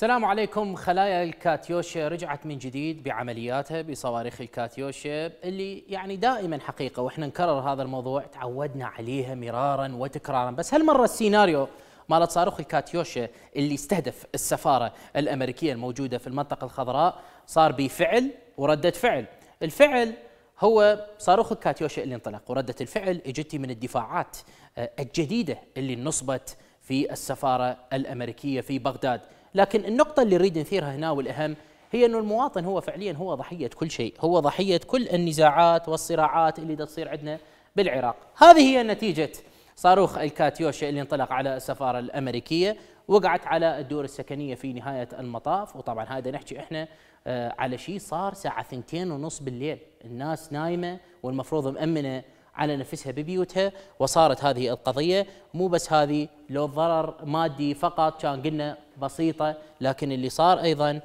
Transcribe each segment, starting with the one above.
السلام عليكم خلايا الكاتيوشا رجعت من جديد بعملياتها بصواريخ الكاتيوشا اللي يعني دائما حقيقة وإحنا نكرر هذا الموضوع تعودنا عليها مرارا وتكرارا بس هالمرة السيناريو مال صاروخ الكاتيوشا اللي استهدف السفاره الامريكيه الموجوده في المنطقه الخضراء صار بفعل ورده فعل الفعل هو صاروخ الكاتيوشا اللي انطلق ورده الفعل اجتي من الدفاعات آه، الجديده اللي نصبت في السفاره الامريكيه في بغداد لكن النقطه اللي نريد نثيرها هنا والاهم هي انه المواطن هو فعليا هو ضحية كل شيء هو ضحية كل النزاعات والصراعات اللي تصير عندنا بالعراق هذه هي نتيجة صاروخ الكاتيوشا اللي انطلق على السفارة الأمريكية وقعت على الدور السكنية في نهاية المطاف وطبعا هذا نحكي احنا آه، على شيء صار ساعة ثنتين ونص بالليل الناس نايمة والمفروض مأمنة على نفسها ببيوتها وصارت هذه القضية مو بس هذه لو ضرر مادي فقط كان قلنا بسيطة لكن اللي صار أيضا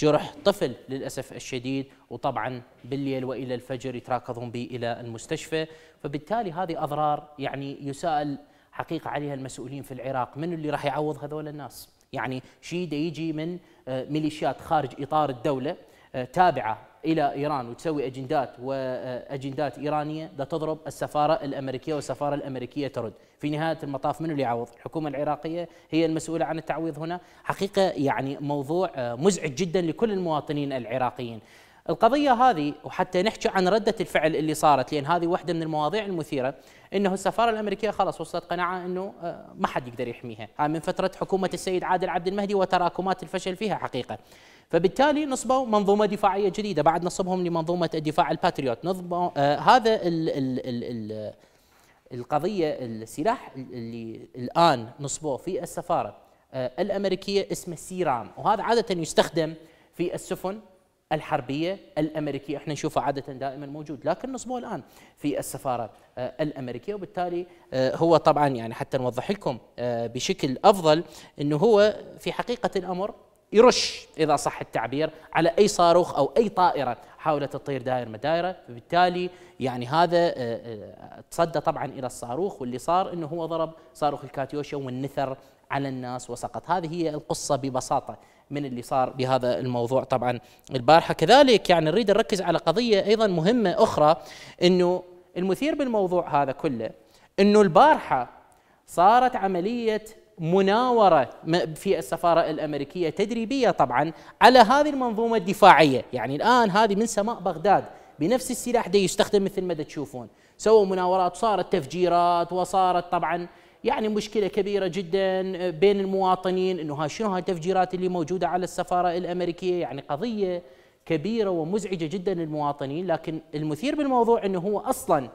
جرح طفل للأسف الشديد وطبعا بالليل وإلى الفجر يتراكضون به إلى المستشفى فبالتالي هذه أضرار يعني يسأل حقيقة عليها المسؤولين في العراق من اللي راح يعوض هذول الناس يعني شيء يجي من آه، ميليشيات خارج إطار الدولة آه، تابعة إلى إيران وتسوي أجندات وأجندات آه، إيرانية ده تضرب السفارة الأمريكية والسفارة الأمريكية ترد في نهاية المطاف من اللي يعوض الحكومة العراقية هي المسؤولة عن التعويض هنا حقيقة يعني موضوع مزعج جدا لكل المواطنين العراقيين القضية هذه وحتى نحكي عن ردة الفعل اللي صارت لأن هذه واحدة من المواضيع المثيرة أنه السفارة الأمريكية خلاص وصلت قناعة أنه آه، ما حد يقدر يحميها من فترة حكومة السيد عادل عبد المهدي وتراكمات الفشل فيها حقيقة فبالتالي نصبوا منظومة دفاعية جديدة بعد نصبهم لمنظومة الدفاع الباتريوت نصبوا آه هذا الـ الـ الـ الـ القضية السلاح اللي الآن نصبوه في السفارة آه الأمريكية اسمه سيرام وهذا عادة يستخدم في السفن الحربيه الامريكيه احنا نشوفها عاده دائما موجود لكن نصبوه الان في السفاره آه، الامريكيه وبالتالي آه، هو طبعا يعني حتى نوضح لكم آه، بشكل افضل انه هو في حقيقه الامر يرش اذا صح التعبير على اي صاروخ او اي طائره حاولت تطير دائر مدايره فبالتالي يعني هذا تصدى طبعا الى الصاروخ واللي صار انه هو ضرب صاروخ الكاتيوشا والنثر على الناس وسقط هذه هي القصه ببساطه من اللي صار بهذا الموضوع طبعا البارحه كذلك يعني نريد نركز على قضيه ايضا مهمه اخرى انه المثير بالموضوع هذا كله انه البارحه صارت عمليه مناورة في السفارة الأمريكية تدريبية طبعا على هذه المنظومة الدفاعية يعني الآن هذه من سماء بغداد بنفس السلاح ده يستخدم مثل ما تشوفون سووا مناورات صارت تفجيرات وصارت طبعا يعني مشكله كبيره جدا آه، بين المواطنين انه ها شنو هالتفجيرات اللي موجوده على السفاره الامريكيه يعني قضيه كبيره ومزعجه جدا للمواطنين لكن المثير بالموضوع انه هو اصلا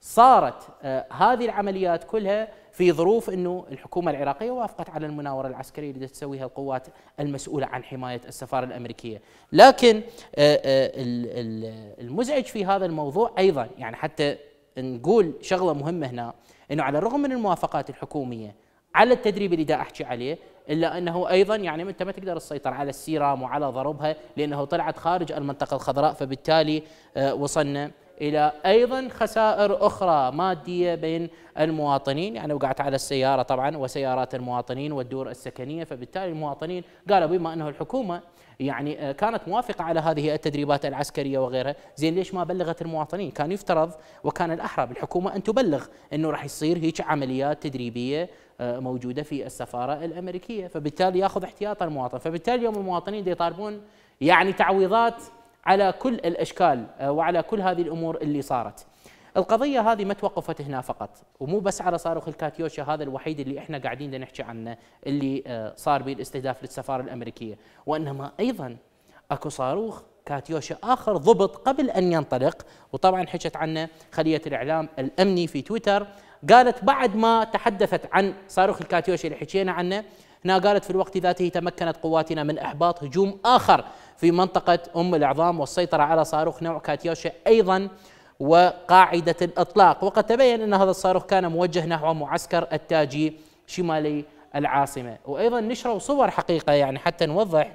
صارت آه، هذه العمليات كلها في ظروف انه الحكومه العراقيه وافقت على المناوره العسكريه اللي تسويها القوات المسؤوله عن حمايه السفاره الامريكيه، لكن آه، المزعج في هذا الموضوع ايضا يعني حتى نقول شغله مهمه هنا انه على الرغم من الموافقات الحكوميه على التدريب اللي دا احكي عليه الا انه ايضا يعني انت ما تقدر تسيطر على السيرام وعلى ضربها لانه طلعت خارج المنطقه الخضراء فبالتالي آه، وصلنا الى ايضا خسائر اخرى ماديه بين المواطنين يعني وقعت على السياره طبعا وسيارات المواطنين والدور السكنيه فبالتالي المواطنين قالوا بما انه الحكومه يعني آه، كانت موافقه على هذه التدريبات العسكريه وغيرها، زين ليش ما بلغت المواطنين؟ كان يفترض وكان الاحرى بالحكومه ان تبلغ انه راح يصير هيك عمليات تدريبيه آه، موجوده في السفاره الامريكيه، فبالتالي ياخذ احتياط المواطن، فبالتالي يوم المواطنين يطالبون يعني تعويضات على كل الاشكال آه، وعلى كل هذه الامور اللي صارت. القضيه هذه ما توقفت هنا فقط ومو بس على صاروخ الكاتيوشا هذا الوحيد اللي احنا قاعدين نحكي عنه اللي آه، صار به الاستهداف للسفاره الامريكيه وانما ايضا اكو صاروخ كاتيوشا اخر ضبط قبل ان ينطلق وطبعا حكت عنه خليه الاعلام الامني في تويتر قالت بعد ما تحدثت عن صاروخ الكاتيوشا اللي حكينا عنه هنا قالت في الوقت ذاته تمكنت قواتنا من إحباط هجوم آخر في منطقة أم العظام والسيطرة على صاروخ نوع كاتيوشا أيضا وقاعدة الإطلاق وقد تبين أن هذا الصاروخ كان موجه نحو معسكر التاجي شمالي العاصمة وأيضا نشروا صور حقيقة يعني حتى نوضح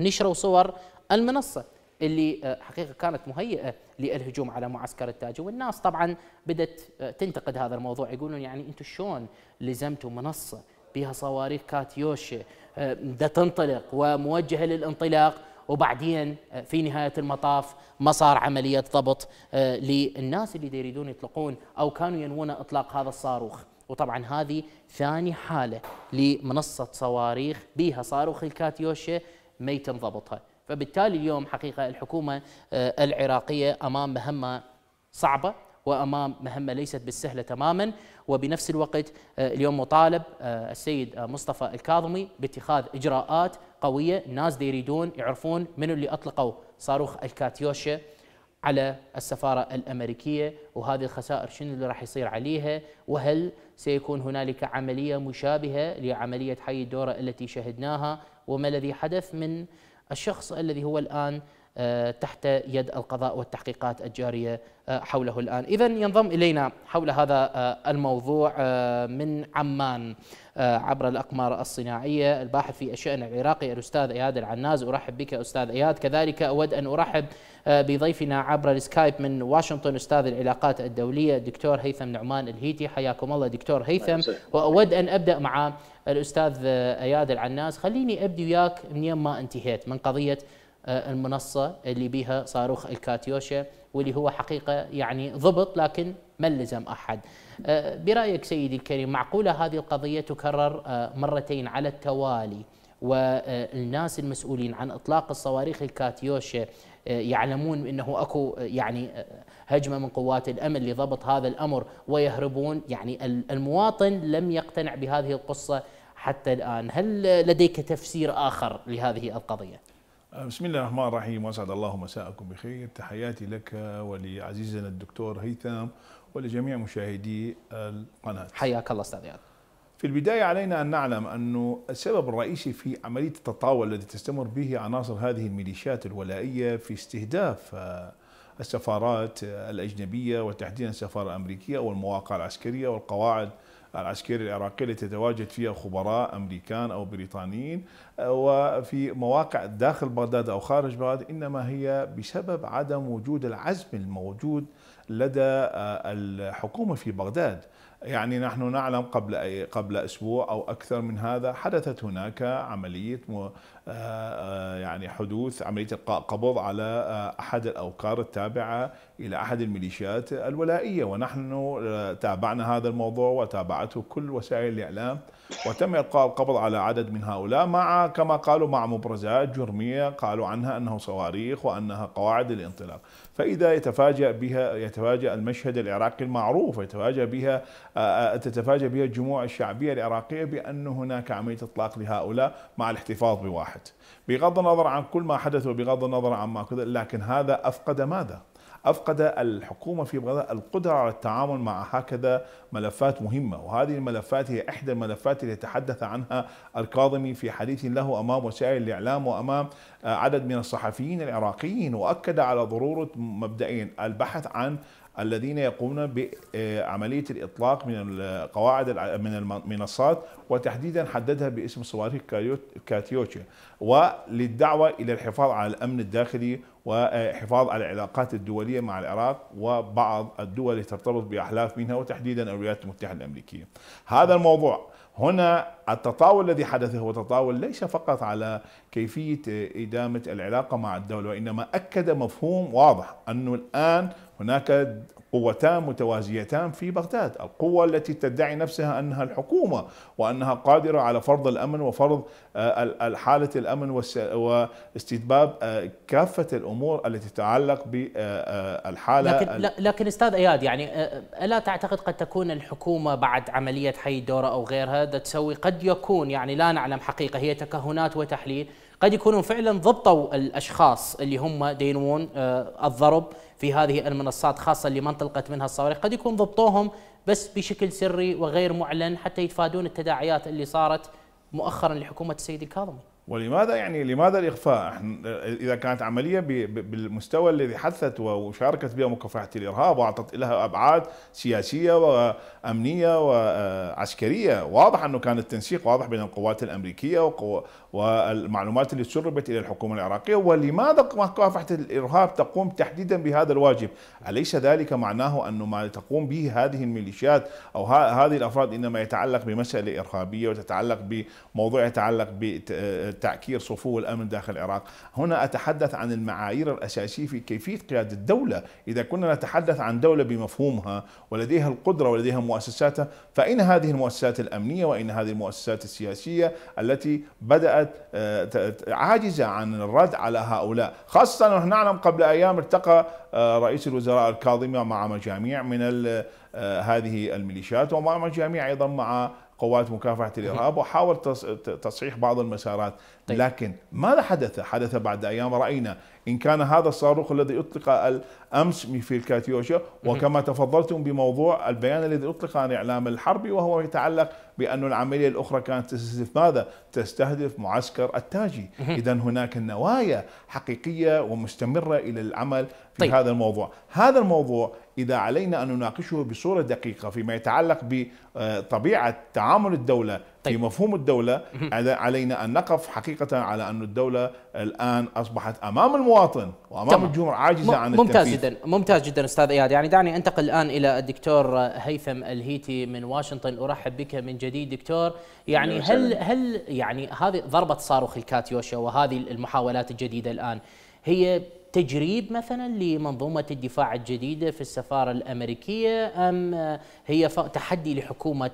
نشروا صور المنصة اللي آه، حقيقة كانت مهيئة للهجوم على معسكر التاجي والناس طبعا بدأت آه، تنتقد هذا الموضوع يقولون يعني أنتم شلون لزمتوا منصة بها صواريخ كاتيوش آه، تنطلق وموجهة للانطلاق وبعدين آه، في نهاية المطاف ما صار عملية ضبط آه، للناس اللي يريدون يطلقون أو كانوا ينوون إطلاق هذا الصاروخ وطبعا هذه ثاني حالة لمنصة صواريخ بها صاروخ الكاتيوشا ما يتم ضبطها فبالتالي اليوم حقيقة الحكومة العراقية أمام مهمة صعبة وامام مهمه ليست بالسهله تماما وبنفس الوقت آه، اليوم مطالب آه، السيد آه، مصطفى الكاظمي باتخاذ اجراءات قويه الناس دي يريدون يعرفون من اللي اطلقوا صاروخ الكاتيوشا على السفارة الأمريكية وهذه الخسائر شنو اللي راح يصير عليها وهل سيكون هنالك عملية مشابهة لعملية حي الدورة التي شهدناها وما الذي حدث من الشخص الذي هو الآن آه، تحت يد القضاء والتحقيقات الجاريه آه، حوله الان، اذا ينضم الينا حول هذا آه، الموضوع من عمان عبر الاقمار الصناعيه الباحث في الشان العراقي الاستاذ اياد العناز، ارحب بك استاذ اياد، كذلك اود ان ارحب بضيفنا عبر السكايب من واشنطن استاذ العلاقات الدوليه الدكتور هيثم نعمان الهيتي، حياكم الله دكتور هيثم، واود ان ابدا مع الاستاذ اياد العناز، خليني ابدي وياك من يما انتهيت من قضيه آه، المنصه اللي بيها صاروخ الكاتيوشا واللي هو حقيقه يعني ضبط لكن ما لزم احد. آه، برايك سيدي الكريم معقوله هذه القضيه تكرر آه، مرتين على التوالي والناس المسؤولين عن اطلاق الصواريخ الكاتيوشا يعلمون انه اكو يعني هجمه من قوات الامن لضبط هذا الامر ويهربون يعني المواطن لم يقتنع بهذه القصه حتى الان، هل لديك تفسير اخر لهذه القضيه؟ بسم الله الرحمن الرحيم واسعد الله مساءكم بخير تحياتي لك ولعزيزنا الدكتور هيثم ولجميع مشاهدي القناه حياك الله استاذ ياد في البدايه علينا ان نعلم انه السبب الرئيسي في عمليه التطاول التي تستمر به عناصر هذه الميليشيات الولائيه في استهداف السفارات الاجنبيه وتحديدا السفاره الامريكيه والمواقع العسكريه والقواعد العسكري العراقي التي يتواجد فيها خبراء أمريكان أو بريطانيين آه، وفي مواقع داخل بغداد أو خارج بغداد إنما هي بسبب عدم وجود العزم الموجود لدى آه، الحكومة في بغداد يعني نحن نعلم قبل قبل اسبوع او اكثر من هذا حدثت هناك عمليه آه، يعني حدوث عمليه القاء قبض على احد الاوكار التابعه إلى أحد الميليشيات الولائية ونحن آه، تابعنا هذا الموضوع وتابعته كل وسائل الإعلام وتم إلقاء القبض على عدد من هؤلاء مع كما قالوا مع مبرزات جرمية قالوا عنها أنه صواريخ وأنها قواعد الانطلاق فإذا يتفاجأ بها يتفاجأ المشهد العراقي المعروف يتفاجأ بها آه، آه، تتفاجأ بها الجموع الشعبية العراقية بأن هناك عملية إطلاق لهؤلاء مع الاحتفاظ بواحد بغض النظر عن كل ما حدث وبغض النظر عن ما لكن هذا أفقد ماذا؟ أفقد الحكومة في بغداد القدرة على التعامل مع هكذا ملفات مهمة وهذه الملفات هي إحدى الملفات اللي تحدث عنها الكاظمي في حديث له أمام وسائل الإعلام وأمام آه، عدد من الصحفيين العراقيين وأكد على ضرورة مبدئين البحث عن الذين يقومون بعمليه الاطلاق من القواعد من المنصات وتحديدا حددها باسم صواريخ كاتيوتشي وللدعوه الى الحفاظ على الامن الداخلي وحفاظ على العلاقات الدولية مع العراق وبعض الدول التي ترتبط بأحلاف منها وتحديدا الولايات المتحدة الأمريكية هذا الموضوع هنا التطاول الذي حدث هو تطاول ليس فقط على كيفية إدامة العلاقة مع الدولة وإنما أكد مفهوم واضح أنه الآن هناك قوتان متوازيتان في بغداد القوة التي تدعي نفسها أنها الحكومة وأنها قادرة على فرض الأمن وفرض آه، حالة الأمن واستتباب آه، كافة الأمور التي تتعلق بالحالة آه، لكن, لكن أستاذ أياد يعني ألا تعتقد قد تكون الحكومة بعد عملية حي الدورة أو غيرها تسوي قد يكون يعني لا نعلم حقيقة هي تكهنات وتحليل قد يكونوا فعلا ضبطوا الاشخاص اللي هم دينون الضرب في هذه المنصات خاصة اللي ما انطلقت منها الصواريخ قد يكون ضبطوهم بس بشكل سري وغير معلن حتى يتفادون التداعيات اللي صارت مؤخرا لحكومة السيد الكاظمي ولماذا يعني لماذا الاخفاء؟ اذا كانت عمليه بالمستوى الذي حثت وشاركت بها مكافحه الارهاب واعطت لها ابعاد سياسيه وامنيه وعسكريه، واضح انه كان التنسيق واضح بين القوات الامريكيه والمعلومات اللي سربت الى الحكومه العراقيه، ولماذا مكافحه الارهاب تقوم تحديدا بهذا الواجب؟ اليس ذلك معناه انه ما تقوم به هذه الميليشيات او هذه الافراد انما يتعلق بمساله ارهابيه وتتعلق بموضوع يتعلق ب تعكير صفو الامن داخل العراق، هنا اتحدث عن المعايير الاساسيه في كيفيه قياده الدوله، اذا كنا نتحدث عن دوله بمفهومها ولديها القدره ولديها مؤسساتها، فان هذه المؤسسات الامنيه وان هذه المؤسسات السياسيه التي بدات آه، عاجزه عن الرد على هؤلاء، خاصه نحن نعلم قبل ايام ارتقى آه، رئيس الوزراء الكاظمي مع مجاميع من آه، هذه الميليشيات ومع مجاميع ايضا مع قوات مكافحه الارهاب وحاول تصحيح بعض المسارات طيب. لكن ماذا حدث؟ حدث بعد أيام رأينا إن كان هذا الصاروخ الذي أطلق الأمس في الكاتيوشا وكما تفضلتم بموضوع البيان الذي أطلق عن إعلام الحرب وهو يتعلق بأن العملية الأخرى كانت تستهدف ماذا؟ تستهدف معسكر التاجي إذا هناك نوايا حقيقية ومستمرة إلى العمل في طيب. هذا الموضوع هذا الموضوع إذا علينا أن نناقشه بصورة دقيقة فيما يتعلق بطبيعة تعامل الدولة طيب. في مفهوم الدولة علينا أن نقف حقيقة على أن الدولة الآن أصبحت أمام المواطن وأمام تمام. الجمهور عاجزة عن ممتاز جدا ممتاز جدا أستاذ إياد يعني دعني أنتقل الآن إلى الدكتور هيثم الهيتي من واشنطن أرحب بك من جديد دكتور يعني هل هل يعني هذه ضربة صاروخ الكاتيوشا وهذه المحاولات الجديدة الآن هي تجريب مثلا لمنظومة الدفاع الجديدة في السفارة الأمريكية أم هي تحدي لحكومة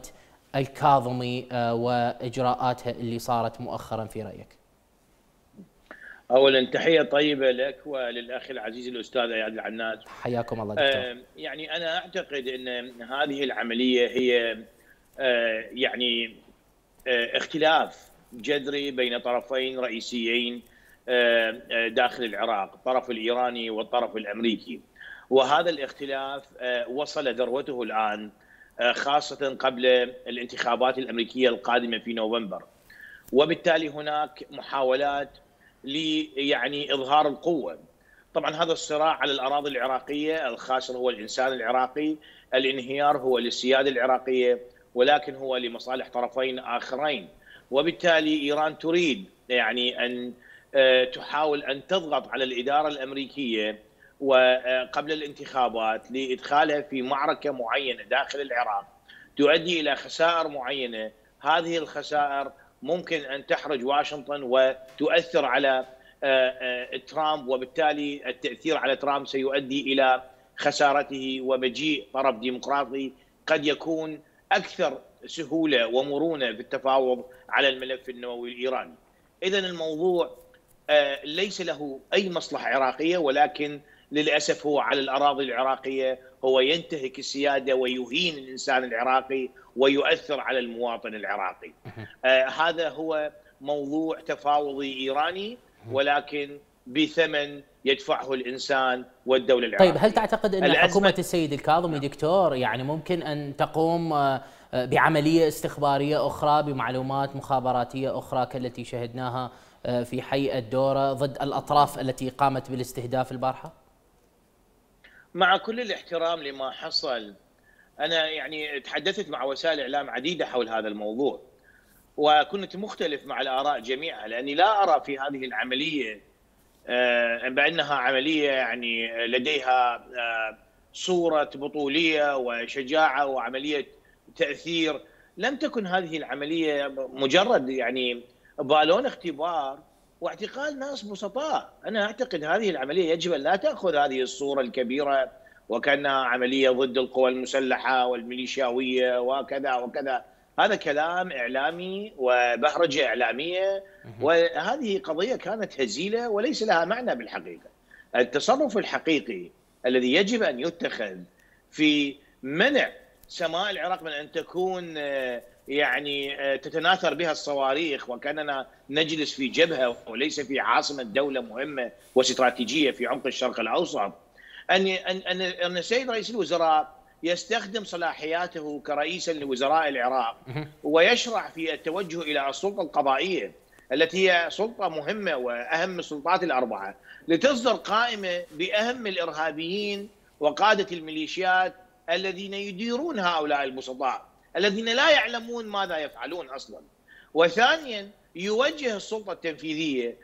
الكاظمي آه، واجراءاته اللي صارت مؤخرا في رايك؟ اولا تحيه طيبه لك وللاخ العزيز الاستاذ اياد العناد حياكم الله دكتور يعني انا اعتقد ان هذه العمليه هي آه، يعني آه، اختلاف جذري بين طرفين رئيسيين داخل العراق الطرف الايراني والطرف الامريكي وهذا الاختلاف وصل ذروته الان آه، خاصه قبل الانتخابات الامريكيه القادمه في نوفمبر وبالتالي هناك محاولات ليعني اظهار القوه طبعا هذا الصراع على الاراضي العراقيه الخاسر هو الانسان العراقي الانهيار هو للسياده العراقيه ولكن هو لمصالح طرفين اخرين وبالتالي ايران تريد يعني ان آه، تحاول ان تضغط على الاداره الامريكيه وقبل الانتخابات لادخالها في معركه معينه داخل العراق تؤدي الى خسائر معينه، هذه الخسائر ممكن ان تحرج واشنطن وتؤثر على آه، آه، ترامب وبالتالي التاثير على ترامب سيؤدي الى خسارته ومجيء طرف ديمقراطي قد يكون اكثر سهوله ومرونه في التفاوض على الملف النووي الايراني. اذا الموضوع آه، ليس له اي مصلحه عراقيه ولكن للاسف هو على الاراضي العراقيه هو ينتهك السياده ويهين الانسان العراقي ويؤثر على المواطن العراقي. آه هذا هو موضوع تفاوضي ايراني ولكن بثمن يدفعه الانسان والدوله العراقيه. طيب هل تعتقد ان الأزمة... حكومه السيد الكاظمي دكتور يعني ممكن ان تقوم آه، آه، بعمليه استخباريه اخرى بمعلومات مخابراتيه اخرى كالتي شهدناها آه، في حي الدوره ضد الاطراف التي قامت بالاستهداف البارحه؟ مع كل الاحترام لما حصل انا يعني تحدثت مع وسائل اعلام عديده حول هذا الموضوع وكنت مختلف مع الاراء جميعها لاني لا ارى في هذه العمليه آه، بانها عمليه يعني لديها آه، صوره بطوليه وشجاعه وعمليه تاثير لم تكن هذه العمليه مجرد يعني بالون اختبار واعتقال ناس بسطاء أنا أعتقد هذه العملية يجب أن لا تأخذ هذه الصورة الكبيرة وكأنها عملية ضد القوى المسلحة والميليشياوية وكذا وكذا هذا كلام إعلامي وبهرجة إعلامية وهذه قضية كانت هزيلة وليس لها معنى بالحقيقة التصرف الحقيقي الذي يجب أن يتخذ في منع سماء العراق من أن تكون آه، يعني آه، تتناثر بها الصواريخ وكاننا نجلس في جبهه وليس في عاصمه دوله مهمه واستراتيجيه في عمق الشرق الاوسط ان ان ان السيد رئيس الوزراء يستخدم صلاحياته كرئيسا لوزراء العراق ويشرع في التوجه الى السلطه القضائيه التي هي سلطه مهمه واهم السلطات الاربعه لتصدر قائمه باهم الارهابيين وقاده الميليشيات الذين يديرون هؤلاء البسطاء الذين لا يعلمون ماذا يفعلون اصلا وثانيا يوجه السلطه التنفيذيه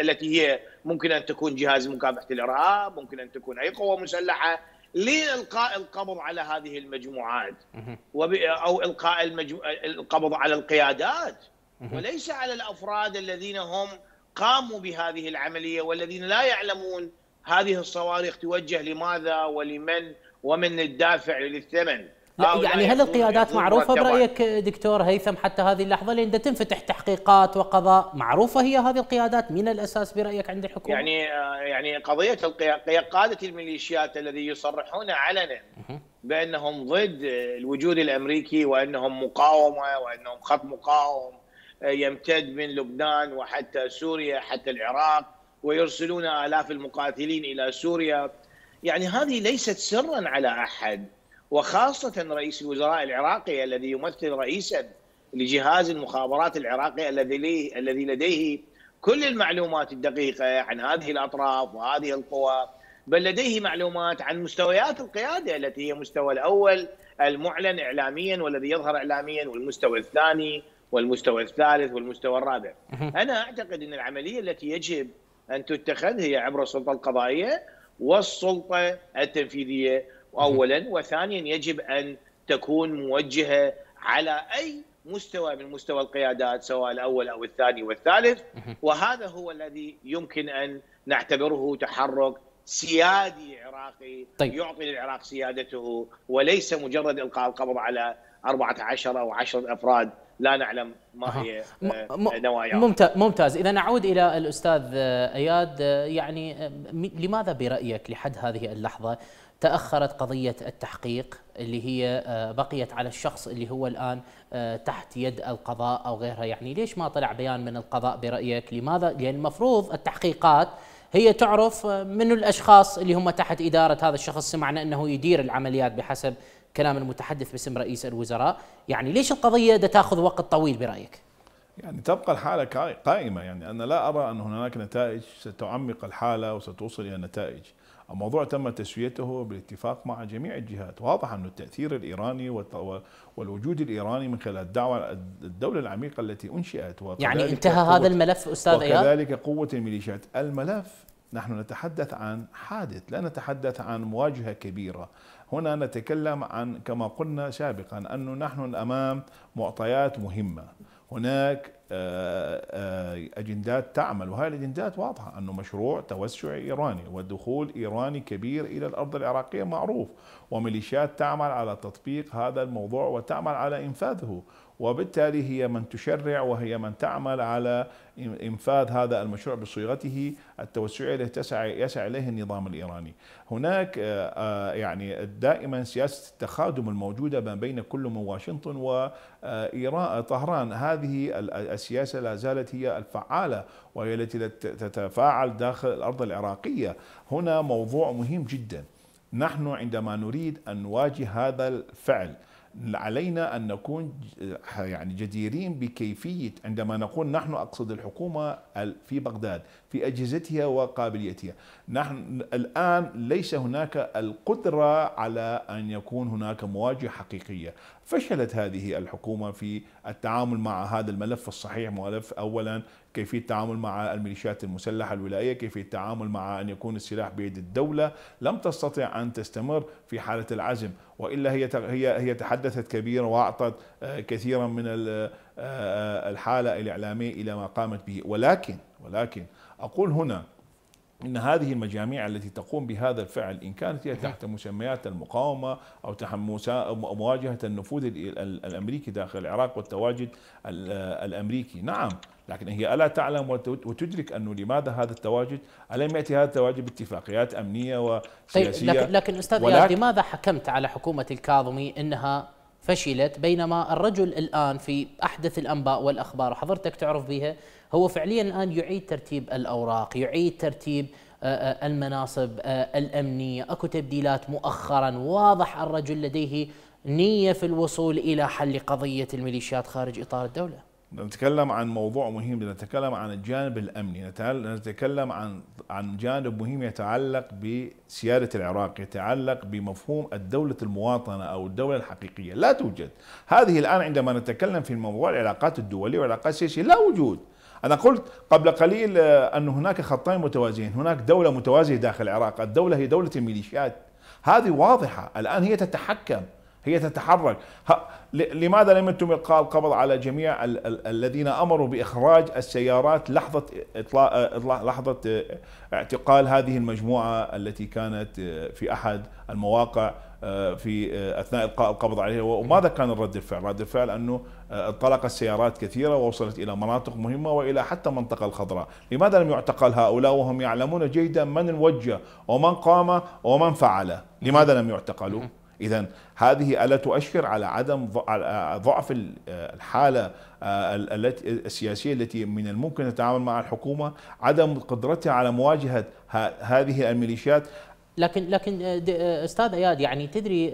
التي هي ممكن ان تكون جهاز مكافحه الارهاب ممكن ان تكون اي قوه مسلحه لالقاء القبض على هذه المجموعات او القاء القبض على القيادات وليس على الافراد الذين هم قاموا بهذه العمليه والذين لا يعلمون هذه الصواريخ توجه لماذا ولمن ومن الدافع للثمن آه، لا يعني هل القيادات معروفة برأيك دكتور هيثم حتى هذه اللحظة لأن تنفتح تحقيقات وقضاء معروفة هي هذه القيادات من الأساس برأيك عند الحكومة يعني آه، يعني قضية قادة الميليشيات الذي يصرحون علنا بأنهم ضد الوجود الأمريكي وأنهم مقاومة وأنهم خط مقاوم آه، يمتد من لبنان وحتى سوريا حتى العراق ويرسلون آلاف المقاتلين إلى سوريا يعني هذه ليست سرا على أحد وخاصة رئيس الوزراء العراقي الذي يمثل رئيسا لجهاز المخابرات العراقي الذي الذي لديه كل المعلومات الدقيقة عن هذه الأطراف وهذه القوى بل لديه معلومات عن مستويات القيادة التي هي المستوى الأول المعلن إعلاميا والذي يظهر إعلاميا والمستوى الثاني والمستوى الثالث والمستوى الرابع أنا أعتقد أن العملية التي يجب أن تتخذ هي عبر السلطة القضائية والسلطة التنفيذية اولا وثانيا يجب ان تكون موجهه على اي مستوى من مستوى القيادات سواء الاول او الثاني والثالث وهذا هو الذي يمكن ان نعتبره تحرك سيادي عراقي طيب. يعطي للعراق سيادته وليس مجرد القاء القبض على 14 او 10 افراد لا نعلم ما هي آه، نواياهم ممتاز ممتاز اذا نعود الى الاستاذ آه، اياد آه، يعني لماذا برايك لحد هذه اللحظه تاخرت قضيه التحقيق اللي هي آه، بقيت على الشخص اللي هو الان آه، تحت يد القضاء او غيرها يعني ليش ما طلع بيان من القضاء برايك لماذا لان المفروض التحقيقات هي تعرف آه، من الاشخاص اللي هم تحت اداره هذا الشخص سمعنا انه يدير العمليات بحسب كلام المتحدث باسم رئيس الوزراء يعني ليش القضيه ده تاخذ وقت طويل برايك يعني تبقى الحالة قائمة يعني أنا لا أرى أن هناك نتائج ستعمق الحالة وستوصل إلى نتائج الموضوع تم تسويته بالاتفاق مع جميع الجهات واضح أن التأثير الإيراني والوجود الإيراني من خلال الدعوة الدولة العميقة التي أنشئت يعني انتهى هذا الملف أستاذ إياد وكذلك قوة الميليشيات الملف نحن نتحدث عن حادث لا نتحدث عن مواجهة كبيرة هنا نتكلم عن كما قلنا سابقا أنه نحن أمام معطيات مهمة هناك آه، آه، اجندات تعمل وهذه الاجندات واضحه انه مشروع توسع ايراني ودخول ايراني كبير الى الارض العراقيه معروف وميليشيات تعمل على تطبيق هذا الموضوع وتعمل على انفاذه وبالتالي هي من تشرع وهي من تعمل على انفاذ هذا المشروع بصيغته التوسعيه التي تسعى يسعى اليه النظام الايراني. هناك آه، آه، يعني دائما سياسه التخادم الموجوده ما بين كل من واشنطن وايران آه، طهران هذه السياسه لا زالت هي الفعاله وهي التي تتفاعل داخل الارض العراقيه. هنا موضوع مهم جدا. نحن عندما نريد ان نواجه هذا الفعل علينا ان نكون يعني جديرين بكيفيه عندما نقول نحن اقصد الحكومه في بغداد في اجهزتها وقابليتها، نحن الان ليس هناك القدره على ان يكون هناك مواجهه حقيقيه، فشلت هذه الحكومة في التعامل مع هذا الملف الصحيح ملف أولا كيفية التعامل مع الميليشيات المسلحة الولائيه كيفية التعامل مع أن يكون السلاح بيد الدولة لم تستطع أن تستمر في حالة العزم وإلا هي هي هي تحدثت كبيرا وأعطت آه، كثيرا من آه، آه، الحالة الإعلامية إلى ما قامت به ولكن ولكن أقول هنا ان هذه المجاميع التي تقوم بهذا الفعل ان كانت هي تحت مسميات المقاومه او تحت مواجهه النفوذ الامريكي داخل العراق والتواجد الامريكي، نعم لكن هي الا تعلم وتدرك انه لماذا هذا التواجد؟ الم ياتي هذا التواجد باتفاقيات امنيه طيب، وسياسيه طيب لكن لكن استاذ لماذا حكمت على حكومه الكاظمي انها فشلت بينما الرجل الآن في أحدث الأنباء والأخبار حضرتك تعرف بها هو فعليا الآن يعيد ترتيب الأوراق يعيد ترتيب آه، آه، المناصب آه، الأمنية أكو تبديلات مؤخرا واضح الرجل لديه نية في الوصول إلى حل قضية الميليشيات خارج إطار الدولة نتكلم عن موضوع مهم نتكلم عن الجانب الامني نتكلم عن عن جانب مهم يتعلق بسياده العراق يتعلق بمفهوم الدوله المواطنه او الدوله الحقيقيه لا توجد هذه الان عندما نتكلم في موضوع العلاقات الدوليه والعلاقات السياسيه لا وجود أنا قلت قبل قليل آه، أن هناك خطين متوازيين هناك دولة متوازية داخل العراق الدولة هي دولة الميليشيات هذه واضحة الآن هي تتحكم هي تتحرك لماذا لم يتم إلقاء القبض على جميع ال ال الذين أمروا بإخراج السيارات لحظة إطلاع لحظة اعتقال هذه المجموعة التي كانت آه، في أحد المواقع آه، في آه، أثناء إلقاء القبض عليها وماذا كان رد الفعل؟ رد الفعل أنه انطلق السيارات كثيرة ووصلت إلى مناطق مهمة وإلى حتى المنطقة الخضراء لماذا لم يعتقل هؤلاء وهم يعلمون جيدا من وجه ومن قام ومن فعل لماذا لم يعتقلوا؟ إذا هذه ألا تؤشر على عدم ضعف آه، الحالة آه، السياسية التي من الممكن التعامل مع الحكومة عدم قدرتها على مواجهة هذه الميليشيات لكن لكن آه، استاذ اياد يعني تدري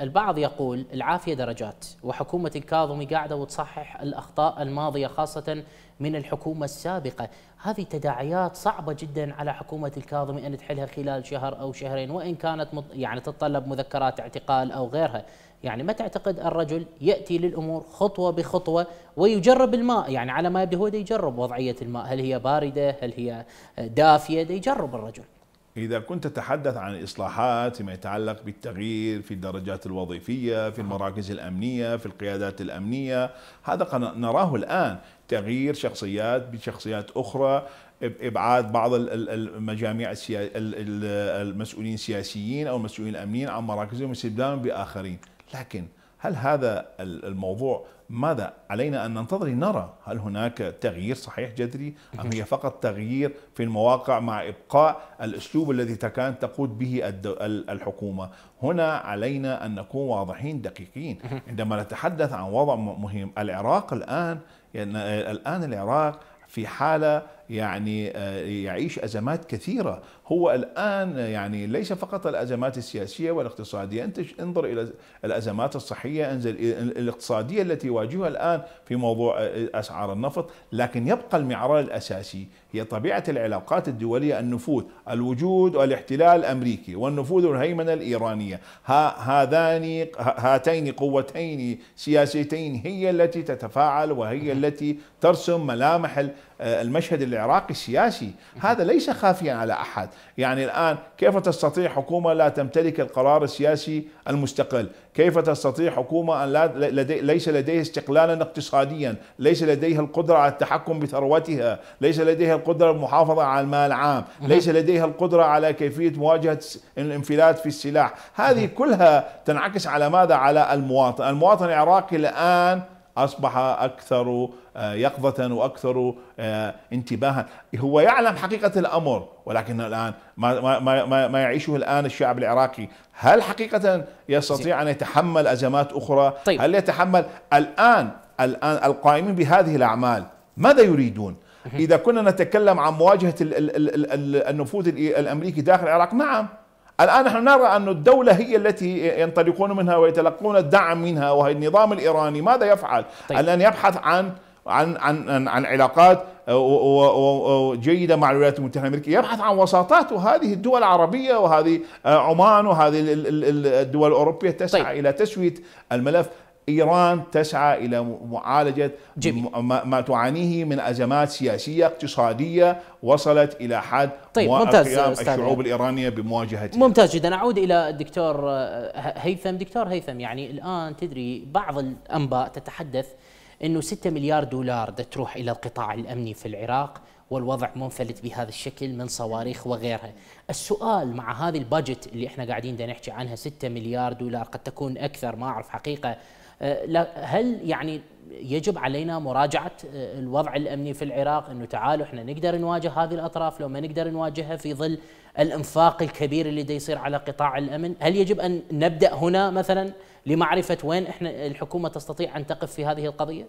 البعض يقول العافيه درجات وحكومه الكاظمي قاعده وتصحح الاخطاء الماضيه خاصه من الحكومه السابقه هذه تداعيات صعبة جدا على حكومة الكاظمي أن تحلها خلال شهر أو شهرين وإن كانت يعني تتطلب مذكرات اعتقال أو غيرها يعني ما تعتقد الرجل يأتي للأمور خطوة بخطوة ويجرب الماء يعني على ما يبدو هو يجرب وضعية الماء هل هي باردة هل هي دافية يجرب الرجل إذا كنت تتحدث عن الإصلاحات فيما يتعلق بالتغيير في الدرجات الوظيفية في المراكز الأمنية في القيادات الأمنية هذا نراه الآن تغيير شخصيات بشخصيات أخرى ابعاد بعض المجاميع المسؤولين السياسيين او المسؤولين الامنيين عن مراكزهم واستبدالهم باخرين، لكن هل هذا الموضوع ماذا علينا أن ننتظر لنرى هل هناك تغيير صحيح جذري أم هي فقط تغيير في المواقع مع إبقاء الأسلوب الذي كانت تقود به الحكومة هنا علينا أن نكون واضحين دقيقين عندما نتحدث عن وضع مهم العراق الآن الآن العراق في حالة يعني آه، يعيش أزمات كثيرة هو الآن يعني ليس فقط الأزمات السياسية والاقتصادية أنت انظر إلى الأزمات الصحية انزل الاقتصادية التي يواجهها الآن في موضوع أسعار النفط لكن يبقى المعرار الأساسي هي طبيعة العلاقات الدولية النفوذ الوجود والاحتلال الأمريكي والنفوذ والهيمنة الإيرانية ها هذان هاتين قوتين سياسيتين هي التي تتفاعل وهي التي ترسم ملامح المشهد العراقي السياسي هذا ليس خافيا على أحد يعني الآن كيف تستطيع حكومة لا تمتلك القرار السياسي المستقل كيف تستطيع حكومة أن لا لدي ليس لديها استقلالا اقتصاديا ليس لديها القدرة على التحكم بثروتها ليس لديها القدرة المحافظة على المال العام ليس لديها القدرة على كيفية مواجهة الانفلات في السلاح هذه كلها تنعكس على ماذا على المواطن المواطن العراقي الآن أصبح أكثر آه، يقظة وأكثر آه، انتباها هو يعلم حقيقة الأمر ولكن الآن ما, ما, ما, ما يعيشه الآن الشعب العراقي هل حقيقة يستطيع أن يتحمل أزمات أخرى طيب. هل يتحمل الآن الآن القائمين بهذه الأعمال ماذا يريدون إذا كنا نتكلم عن مواجهة النفوذ الأمريكي داخل العراق نعم الآن نحن نرى أن الدولة هي التي ينطلقون منها ويتلقون الدعم منها وهي النظام الإيراني ماذا يفعل طيب. الآن يبحث عن عن عن عن, عن علاقات جيدة مع الولايات المتحدة الأمريكية يبحث عن وساطات وهذه الدول العربية وهذه آه، عمان وهذه الدول الأوروبية تسعى طيب. إلى تسوية الملف إيران تسعى إلى معالجة جميل. ما تعانيه من أزمات سياسية اقتصادية وصلت إلى حد طيب ممتاز الشعوب الإيرانية بمواجهتها ممتاز جدا أعود إلى الدكتور آه، هيثم دكتور هيثم يعني الآن تدري بعض الأنباء تتحدث أنه 6 مليار دولار تروح إلى القطاع الأمني في العراق والوضع منفلت بهذا الشكل من صواريخ وغيرها السؤال مع هذه البادجت اللي احنا قاعدين نحكي عنها 6 مليار دولار قد تكون أكثر ما أعرف حقيقة آه، هل يعني يجب علينا مراجعة آه، الوضع الأمني في العراق أنه تعالوا إحنا نقدر نواجه هذه الأطراف لو ما نقدر نواجهها في ظل الإنفاق الكبير اللي يصير على قطاع الأمن هل يجب أن نبدأ هنا مثلا لمعرفة وين إحنا الحكومة تستطيع أن تقف في هذه القضية؟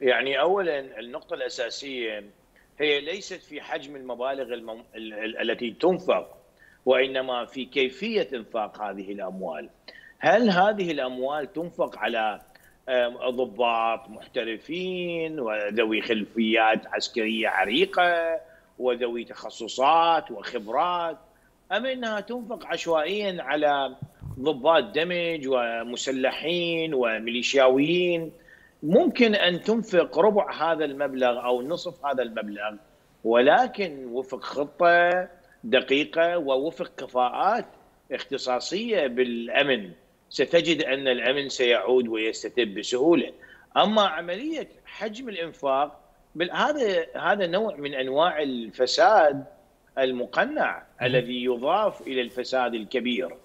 يعني أولا النقطة الأساسية هي ليست في حجم المبالغ المم... التي تنفق وإنما في كيفية إنفاق هذه الأموال هل هذه الاموال تنفق على ضباط محترفين وذوي خلفيات عسكريه عريقه وذوي تخصصات وخبرات ام انها تنفق عشوائيا على ضباط دمج ومسلحين وميليشياويين ممكن ان تنفق ربع هذا المبلغ او نصف هذا المبلغ ولكن وفق خطه دقيقه ووفق كفاءات اختصاصيه بالامن ستجد ان الامن سيعود ويستتب بسهوله اما عمليه حجم الانفاق هذا هذا نوع من انواع الفساد المقنع الذي يضاف الى الفساد الكبير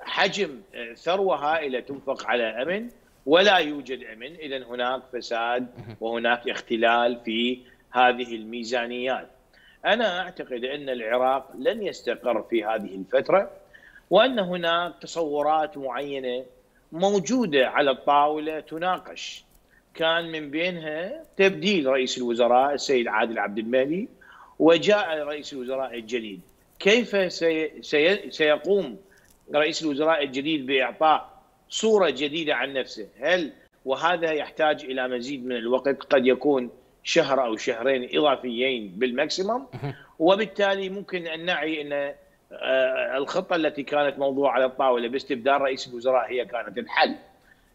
حجم آه، ثروه هائله تنفق على امن ولا يوجد امن اذا هناك فساد وهناك اختلال في هذه الميزانيات انا اعتقد ان العراق لن يستقر في هذه الفتره وان هناك تصورات معينه موجوده على الطاوله تناقش كان من بينها تبديل رئيس الوزراء السيد عادل عبد المهدي وجاء رئيس الوزراء الجديد كيف سي سيقوم رئيس الوزراء الجديد باعطاء صوره جديده عن نفسه هل وهذا يحتاج الى مزيد من الوقت قد يكون شهر او شهرين اضافيين بالماكسيمم وبالتالي ممكن ان نعي ان آه، الخطه التي كانت موضوعه على الطاوله باستبدال رئيس الوزراء هي كانت الحل.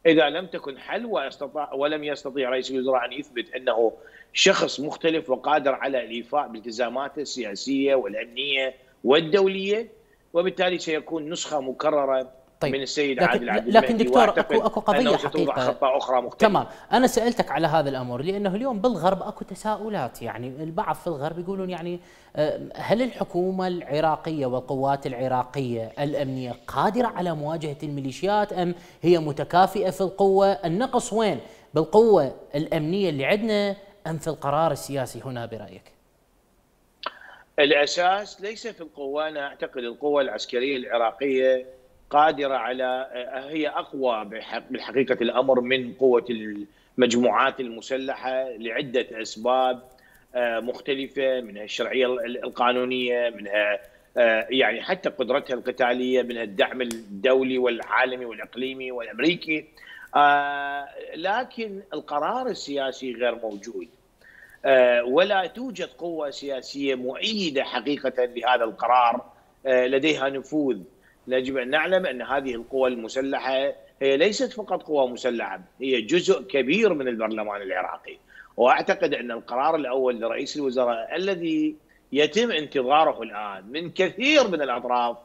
اذا لم تكن حل واستطاع ولم يستطيع رئيس الوزراء ان يثبت انه شخص مختلف وقادر على الايفاء بالتزاماته السياسيه والامنيه والدوليه وبالتالي سيكون نسخه مكرره طيب من السيد لكن عادل عبد لكن دكتور اكو اكو قضيه حقيقه خطه اخرى مختلفه تمام انا سالتك على هذا الامر لانه اليوم بالغرب اكو تساؤلات يعني البعض في الغرب يقولون يعني آه، هل الحكومه العراقيه والقوات العراقيه الامنيه قادره على مواجهه الميليشيات ام هي متكافئه في القوه النقص وين بالقوه الامنيه اللي عندنا ام في القرار السياسي هنا برايك الاساس ليس في القوه انا اعتقد القوه العسكريه العراقيه قادره على آه، هي اقوى بحقيقه الامر من قوه المجموعات المسلحه لعده اسباب آه، مختلفه منها الشرعيه القانونيه منها آه، يعني حتى قدرتها القتاليه من الدعم الدولي والعالمي والاقليمي والامريكي لكن القرار السياسي غير موجود ولا توجد قوة سياسية مؤيدة حقيقة لهذا القرار لديها نفوذ يجب ان نعلم ان هذه القوى المسلحه هي ليست فقط قوى مسلحه، هي جزء كبير من البرلمان العراقي، واعتقد ان القرار الاول لرئيس الوزراء الذي يتم انتظاره الان من كثير من الاطراف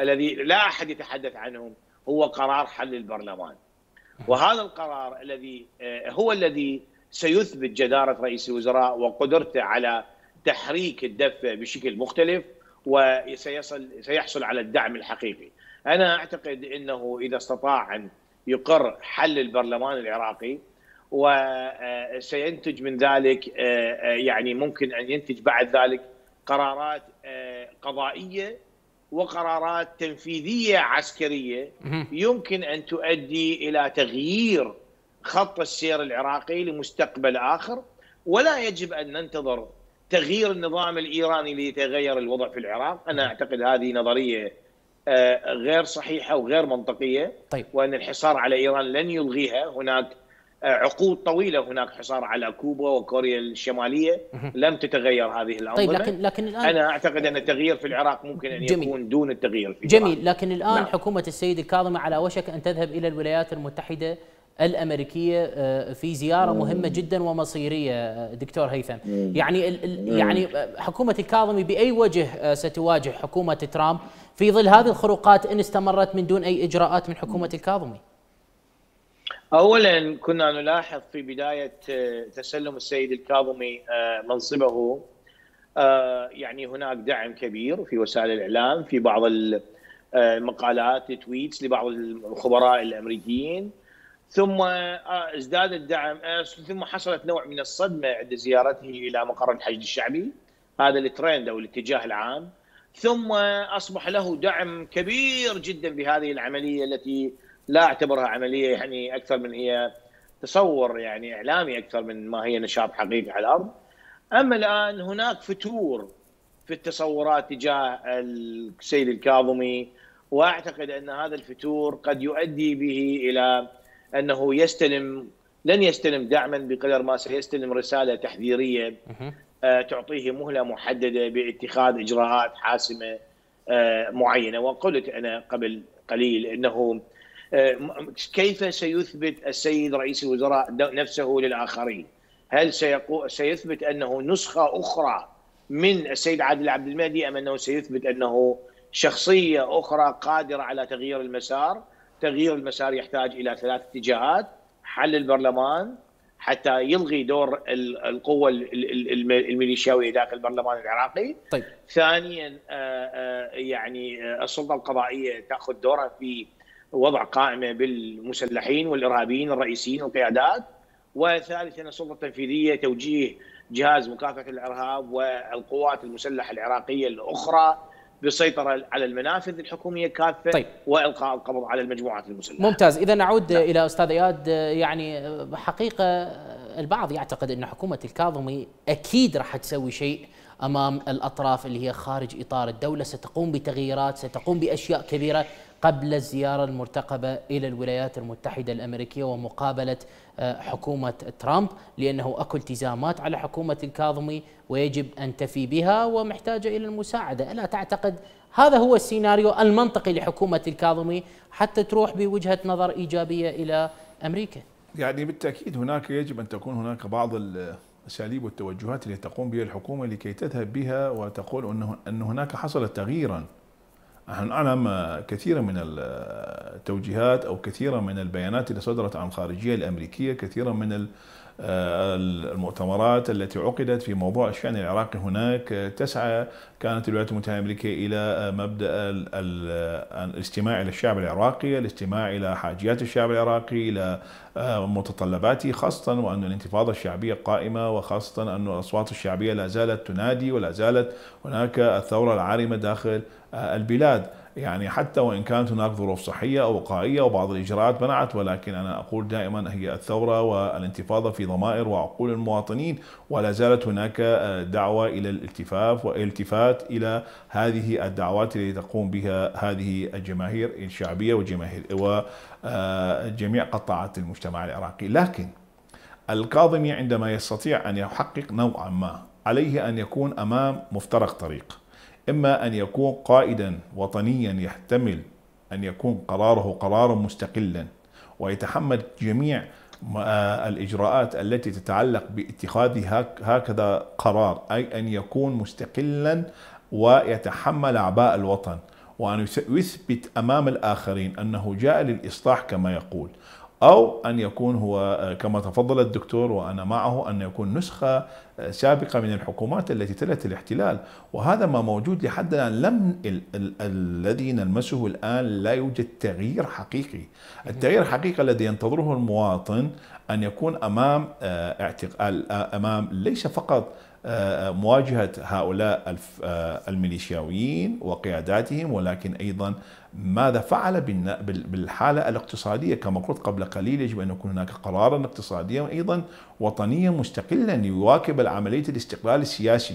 الذي لا احد يتحدث عنه هو قرار حل البرلمان. وهذا القرار الذي آه، هو الذي سيثبت جداره رئيس الوزراء وقدرته على تحريك الدفه بشكل مختلف وسيصل سيحصل على الدعم الحقيقي. انا اعتقد انه اذا استطاع ان يقر حل البرلمان العراقي وسينتج آه، من ذلك آه، آه، يعني ممكن ان ينتج بعد ذلك قرارات قضائيه وقرارات تنفيذيه عسكريه يمكن ان تؤدي الى تغيير خط السير العراقي لمستقبل اخر ولا يجب ان ننتظر تغيير النظام الايراني ليتغير الوضع في العراق، انا نعم. اعتقد هذه نظريه آه، غير صحيحه وغير منطقيه طيب. وان الحصار على ايران لن يلغيها، هناك آه، عقود طويله هناك حصار على كوبا وكوريا الشماليه لم تتغير هذه الانظمه طيب لكن لكن الان انا اعتقد ان التغيير في العراق ممكن ان جميل. يكون دون التغيير في جميل جميل لكن الان نعم. حكومه السيد الكاظمي على وشك ان تذهب الى الولايات المتحده الامريكيه آه، في زياره مهمه جدا ومصيريه آه، دكتور هيثم يعني يعني آه، حكومه الكاظمي باي وجه ستواجه حكومه ترامب في ظل هذه الخروقات ان استمرت من دون اي اجراءات من حكومه الكاظمي اولا كنا نلاحظ في بدايه تسلم السيد الكاظمي منصبه يعني هناك دعم كبير في وسائل الاعلام في بعض المقالات تويتس لبعض الخبراء الامريكيين ثم آه، ازداد الدعم آه، ثم حصلت نوع من الصدمه عند زيارته الى مقر الحشد الشعبي هذا الترند او الاتجاه العام ثم اصبح له دعم كبير جدا بهذه العمليه التي لا اعتبرها عمليه يعني اكثر من هي تصور يعني اعلامي اكثر من ما هي نشاط حقيقي على الارض. اما الان هناك فتور في التصورات تجاه السيد الكاظمي واعتقد ان هذا الفتور قد يؤدي به الى انه يستلم لن يستلم دعما بقدر ما سيستلم رساله تحذيريه آه، تعطيه مهله محدده باتخاذ اجراءات حاسمه آه، معينه وقلت انا قبل قليل انه آه، كيف سيثبت السيد رئيس الوزراء نفسه للاخرين؟ هل سيثبت انه نسخه اخرى من السيد عادل عبد المهدي ام انه سيثبت انه شخصيه اخرى قادره على تغيير المسار؟ تغيير المسار يحتاج الى ثلاث اتجاهات حل البرلمان حتى يلغي دور القوة الميليشياوية داخل البرلمان العراقي طيب. ثانيا آه، آه، يعني آه، السلطة القضائية تأخذ دورها في وضع قائمة بالمسلحين والإرهابيين الرئيسيين والقيادات وثالثا السلطة التنفيذية توجيه جهاز مكافحة الإرهاب والقوات المسلحة العراقية الأخرى بالسيطره على المنافذ الحكوميه كافه طيب. والقاء القبض على المجموعات المسلحه. ممتاز، اذا نعود نعم. الى استاذ اياد يعني حقيقه البعض يعتقد ان حكومه الكاظمي اكيد راح تسوي شيء امام الاطراف اللي هي خارج اطار الدوله، ستقوم بتغييرات، ستقوم باشياء كبيره قبل الزياره المرتقبه الى الولايات المتحده الامريكيه ومقابله حكومة ترامب لأنه أكو التزامات على حكومة الكاظمي ويجب أن تفي بها ومحتاجة إلى المساعدة ألا تعتقد هذا هو السيناريو المنطقي لحكومة الكاظمي حتى تروح بوجهة نظر إيجابية إلى أمريكا يعني بالتأكيد هناك يجب أن تكون هناك بعض الأساليب والتوجهات التي تقوم بها الحكومة لكي تذهب بها وتقول أنه أن هناك حصل تغييرا نحن نعلم كثيرا من التوجيهات او كثيرا من البيانات اللي صدرت عن الخارجيه الامريكيه كثيرا من المؤتمرات التي عقدت في موضوع الشأن العراقي هناك تسعى كانت الولايات المتحدة الأمريكية إلى مبدأ الاستماع إلى الشعب العراقي الاستماع إلى حاجيات الشعب العراقي إلى آه، متطلباته خاصة وأن الانتفاضة الشعبية قائمة وخاصة أن الأصوات الشعبية لا زالت تنادي ولا زالت هناك الثورة العارمة داخل آه، البلاد يعني حتى وإن كانت هناك ظروف صحية أو وقائية وبعض الإجراءات منعت ولكن أنا أقول دائما هي الثورة والانتفاضة في ضمائر وعقول المواطنين ولا زالت هناك آه، دعوة إلى الالتفاف والالتفات إلى هذه الدعوات التي تقوم بها هذه الجماهير الشعبية وجماهير وجميع آه، قطاعات المجتمع العراقي لكن الكاظمي عندما يستطيع أن يحقق نوعا ما عليه أن يكون أمام مفترق طريق إما أن يكون قائدا وطنيا يحتمل أن يكون قراره قرارا مستقلا ويتحمل جميع آه، الإجراءات التي تتعلق باتخاذ هكذا قرار أي أن يكون مستقلا ويتحمل أعباء الوطن وأن يثبت أمام الآخرين أنه جاء للإصلاح كما يقول أو أن يكون هو آه، كما تفضل الدكتور وأنا معه أن يكون نسخة آه، سابقة من الحكومات التي تلت الاحتلال وهذا ما موجود لحد الآن لم ال ال الذي نلمسه الآن لا يوجد تغيير حقيقي التغيير الحقيقي الذي ينتظره المواطن أن يكون أمام آه، اعتقال أمام ليس فقط مواجهة هؤلاء الميليشياويين وقياداتهم ولكن أيضا ماذا فعل بالحالة الاقتصادية كما قلت قبل قليل يجب أن يكون هناك قرارا اقتصاديا وأيضا وطنيا مستقلا يواكب عملية الاستقلال السياسي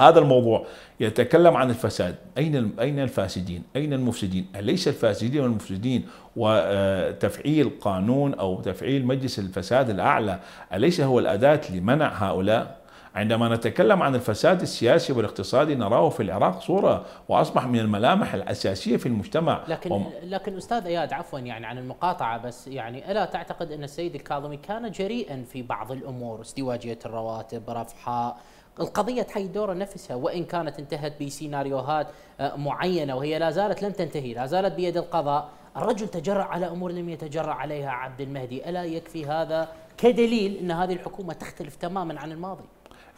هذا الموضوع يتكلم عن الفساد أين أين الفاسدين أين المفسدين أليس الفاسدين والمفسدين وتفعيل آه، قانون أو تفعيل مجلس الفساد الأعلى أليس هو الأداة لمنع هؤلاء عندما نتكلم عن الفساد السياسي والاقتصادي نراه في العراق صورة وأصبح من الملامح الأساسية في المجتمع لكن, وم... لكن أستاذ أياد عفوا يعني عن المقاطعة بس يعني ألا تعتقد أن السيد الكاظمي كان جريئا في بعض الأمور ازدواجية الرواتب رفحها القضية تحيي دورها نفسها وإن كانت انتهت بسيناريوهات آه، معينة وهي لا زالت لم تنتهي لا زالت بيد القضاء الرجل تجرأ على أمور لم يتجرأ عليها عبد المهدي ألا يكفي هذا كدليل أن هذه الحكومة تختلف تماما عن الماضي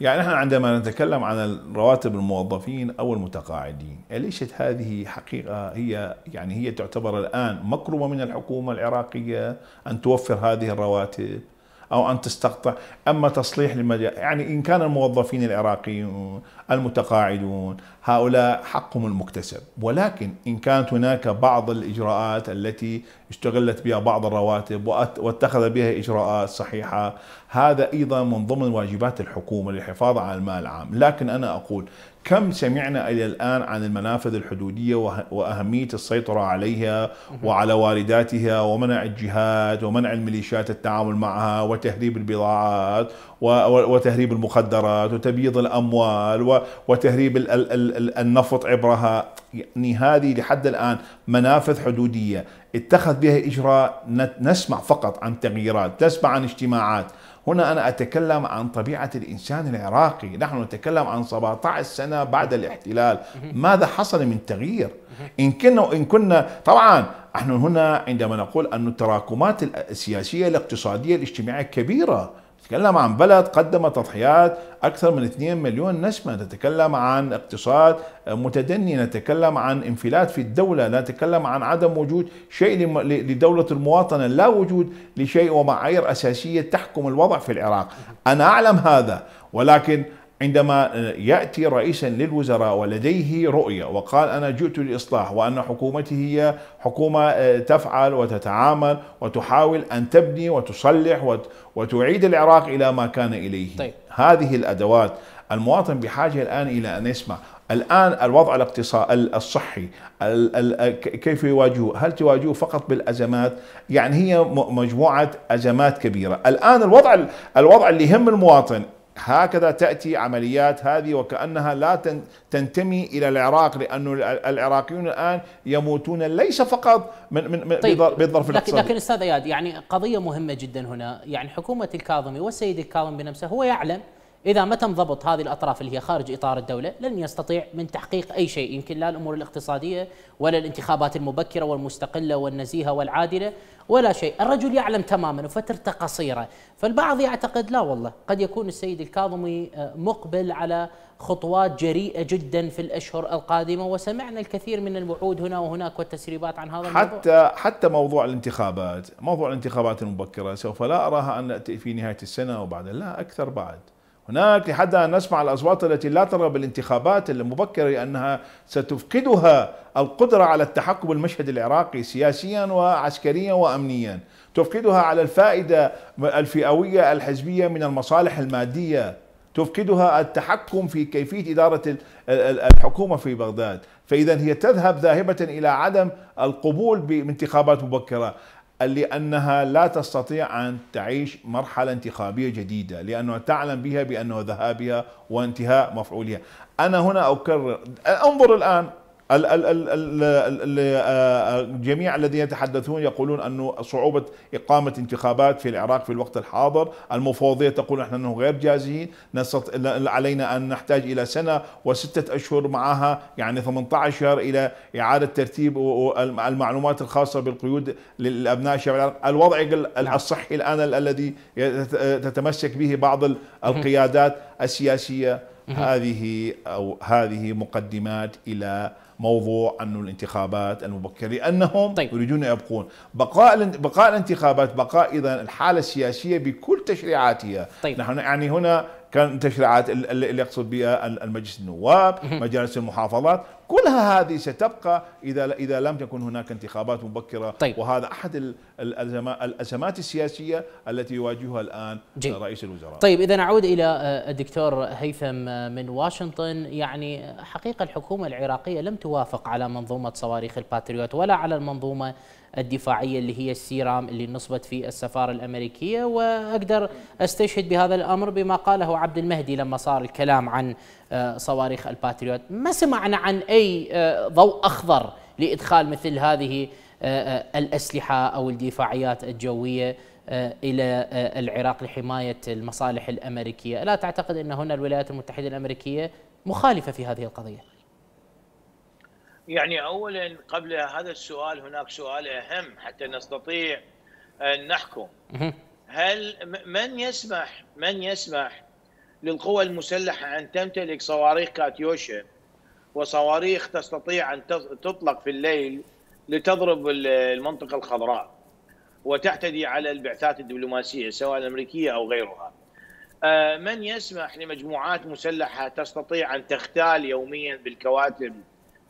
يعني احنا عندما نتكلم عن رواتب الموظفين او المتقاعدين، اليست هذه حقيقه هي يعني هي تعتبر الان مكرمه من الحكومه العراقيه ان توفر هذه الرواتب أو أن تستقطع أما تصليح للمجال يعني إن كان الموظفين العراقيون المتقاعدون هؤلاء حقهم المكتسب ولكن إن كانت هناك بعض الإجراءات التي اشتغلت بها بعض الرواتب واتخذ بها إجراءات صحيحة هذا أيضا من ضمن واجبات الحكومة للحفاظ على المال العام لكن أنا أقول كم سمعنا إلى الآن عن المنافذ الحدودية وأهمية السيطرة عليها وعلى وارداتها ومنع الجهات ومنع الميليشيات التعامل معها وتهريب البضاعات وتهريب المخدرات وتبييض الأموال وتهريب النفط عبرها يعني هذه لحد الآن منافذ حدودية اتخذ بها إجراء نسمع فقط عن تغييرات تسمع عن اجتماعات هنا أنا أتكلم عن طبيعة الإنسان العراقي نحن نتكلم عن 17 سنة بعد الاحتلال ماذا حصل من تغيير إن كنا إن كنا طبعا نحن هنا عندما نقول أن التراكمات السياسية الاقتصادية الاجتماعية كبيرة نتكلم عن بلد قدم تضحيات أكثر من 2 مليون نسمة نتكلم عن اقتصاد متدني نتكلم عن انفلات في الدولة نتكلم عن عدم وجود شيء لدولة المواطنة لا وجود لشيء ومعايير أساسية تحكم الوضع في العراق أنا أعلم هذا ولكن عندما ياتي رئيسا للوزراء ولديه رؤيه وقال انا جئت للاصلاح وان حكومته هي حكومه آه، تفعل وتتعامل وتحاول ان تبني وتصلح وتعيد العراق الى ما كان اليه. طيب. هذه الادوات المواطن بحاجه الان الى ان يسمع الآن الوضع الاقتصادي الصحي كيف يواجهه هل تواجهه فقط بالأزمات يعني هي مجموعة أزمات كبيرة الآن الوضع الوضع اللي يهم المواطن هكذا تأتي عمليات هذه وكأنها لا تنتمي إلى العراق لأن العراقيون الآن يموتون ليس فقط من, من طيب بالظرف الاقتصادي لكن أستاذ أياد يعني قضية مهمة جدا هنا يعني حكومة الكاظمي والسيد الكاظمي بنفسه هو يعلم إذا ما تم ضبط هذه الأطراف اللي هي خارج إطار الدولة لن يستطيع من تحقيق أي شيء يمكن لا الأمور الاقتصادية ولا الانتخابات المبكرة والمستقلة والنزيهة والعادلة ولا شيء الرجل يعلم تماما وفترته قصيرة فالبعض يعتقد لا والله قد يكون السيد الكاظمي آه، مقبل على خطوات جريئة جدا في الأشهر القادمة وسمعنا الكثير من الوعود هنا وهناك والتسريبات عن هذا الموضوع حتى حتى موضوع الانتخابات موضوع الانتخابات المبكرة سوف لا أراها أن نأتي في نهاية السنة وبعد لا أكثر بعد هناك لحد أن نسمع الأصوات التي لا ترغب بالانتخابات المبكرة أنها ستفقدها القدرة على التحكم بالمشهد العراقي سياسيا وعسكريا وأمنيا تفقدها على الفائدة الفئوية الحزبية من المصالح المادية تفقدها التحكم في كيفية إدارة الحكومة في بغداد فإذا هي تذهب ذاهبة إلى عدم القبول بانتخابات مبكرة لأنها لا تستطيع أن تعيش مرحلة انتخابية جديدة لأنها تعلم بها بأنه ذهابها وانتهاء مفعولها أنا هنا أكرر انظر الآن ال ال ال ال الجميع آه، آه، الذين يتحدثون يقولون انه صعوبة إقامة انتخابات في العراق في الوقت الحاضر المفوضية تقول نحن أنه غير جاهزين علينا أن نحتاج إلى سنة وستة أشهر معها يعني 18 شهر إلى إعادة ترتيب المعلومات الخاصة بالقيود لابناء الشعب العراق الوضع نعم. الصحي الآن الذي تتمسك به بعض القيادات السياسية هذه أو هذه مقدمات إلى موضوع انه الانتخابات المبكره لانهم طيب. يريدون يبقون بقاء بقاء الانتخابات بقاء اذا الحاله السياسيه بكل تشريعاتها طيب. نحن يعني هنا كان تشريعات اللي يقصد بها المجلس النواب مجالس المحافظات كلها هذه ستبقى اذا اذا لم تكن هناك انتخابات مبكره طيب. وهذا احد الازمات السياسيه التي يواجهها الان جي. رئيس الوزراء طيب اذا نعود الى آه، الدكتور هيثم آه، من واشنطن يعني آه، حقيقه الحكومه العراقيه لم توافق على منظومه صواريخ الباتريوت ولا على المنظومه الدفاعيه اللي هي السيرام اللي نصبت في السفاره الامريكيه واقدر استشهد بهذا الامر بما قاله عبد المهدي لما صار الكلام عن آه، صواريخ الباتريوت ما سمعنا عن اي آه، ضوء اخضر لادخال مثل هذه آه، الاسلحه او الدفاعيات الجويه الى العراق لحمايه المصالح الامريكيه، الا تعتقد ان هنا الولايات المتحده الامريكيه مخالفه في هذه القضيه؟ يعني اولا قبل هذا السؤال هناك سؤال اهم حتى نستطيع ان نحكم هل من يسمح من يسمح للقوى المسلحه ان تمتلك صواريخ كاتيوشا وصواريخ تستطيع ان تطلق في الليل لتضرب المنطقه الخضراء وتعتدي على البعثات الدبلوماسيه سواء الامريكيه او غيرها. آه، من يسمح لمجموعات مسلحه تستطيع ان تختال يوميا بالكواتب